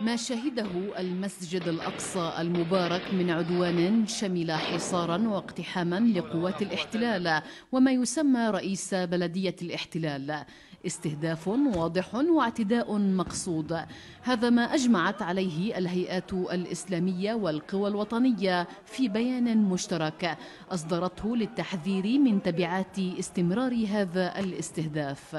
ما شهده المسجد الأقصى المبارك من عدوان شمل حصارا واقتحاما لقوات الاحتلال وما يسمى رئيس بلدية الاحتلال استهداف واضح واعتداء مقصود هذا ما أجمعت عليه الهيئات الإسلامية والقوى الوطنية في بيان مشترك أصدرته للتحذير من تبعات استمرار هذا الاستهداف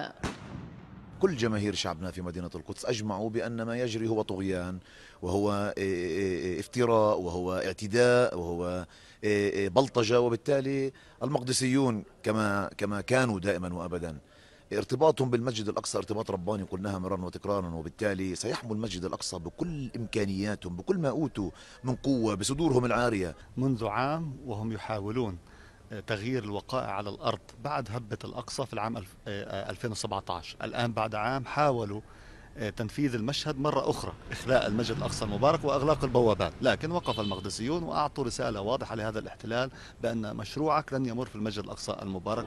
كل جماهير شعبنا في مدينة القدس أجمعوا بأن ما يجري هو طغيان وهو آه، آه، آه، افتراء وهو اعتداء وهو بلطجة وبالتالي المقدسيون كما كما كانوا دائما وأبدا ارتباطهم بالمسجد الأقصى ارتباط رباني قلناها مرارا وتكرارا وبالتالي سيحموا المسجد الأقصى بكل إمكانياتهم بكل ما أوتوا من قوة بصدورهم العارية منذ عام وهم يحاولون تغيير الوقائع على الأرض بعد هبة الأقصى في العام 2017 آه، الآن بعد عام حاولوا آه، تنفيذ المشهد مرة أخرى إخلاء المسجد الأقصى المبارك وأغلاق البوابات لكن وقف المقدسيون وأعطوا رسالة واضحة لهذا الاحتلال بأن مشروعك لن يمر في المسجد الأقصى المبارك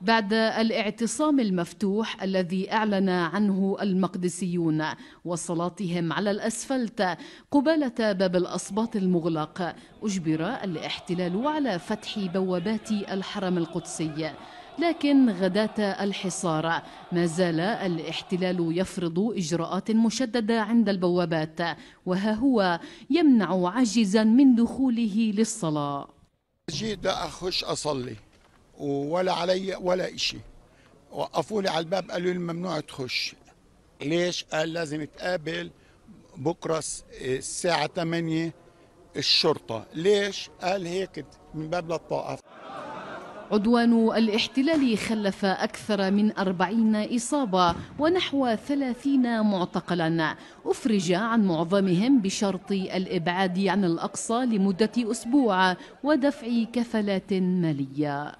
بعد الاعتصام المفتوح الذي أعلن عنه المقدسيون وصلاتهم على الأسفلت قبالة باب الأصباط المغلق أجبر الاحتلال على فتح بوابات الحرم القدسي لكن غداة الحصار ما زال الاحتلال يفرض إجراءات مشددة عند البوابات وها هو يمنع عاجزا من دخوله للصلاة جيت أخش أصلي ولا علي ولا شيء وقفوا لي على الباب قالوا لي ممنوع تخش ليش قال لازم تقابل بكره الساعه 8 الشرطه ليش قال هيك من باب للطائف عدوان الاحتلال خلف أكثر من أربعين إصابة ونحو ثلاثين معتقلا أفرج عن معظمهم بشرط الإبعاد عن الأقصى لمدة أسبوع ودفع كفالات مالية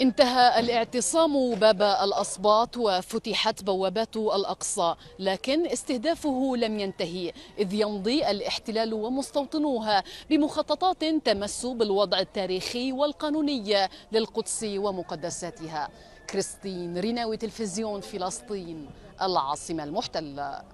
انتهى الاعتصام باب الأصباط وفتحت بوابات الأقصى لكن استهدافه لم ينتهي إذ يمضي الاحتلال ومستوطنوها بمخططات تمس بالوضع التاريخي والقانوني للقدس ومقدساتها كريستين ريناوي تلفزيون فلسطين العاصمة المحتلة